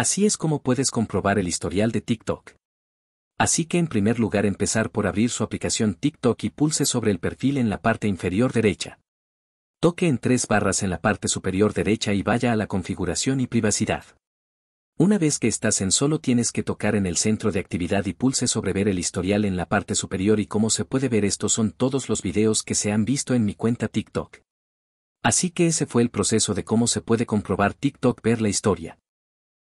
Así es como puedes comprobar el historial de TikTok. Así que en primer lugar empezar por abrir su aplicación TikTok y pulse sobre el perfil en la parte inferior derecha. Toque en tres barras en la parte superior derecha y vaya a la configuración y privacidad. Una vez que estás en solo tienes que tocar en el centro de actividad y pulse sobre ver el historial en la parte superior y como se puede ver estos son todos los videos que se han visto en mi cuenta TikTok. Así que ese fue el proceso de cómo se puede comprobar TikTok ver la historia.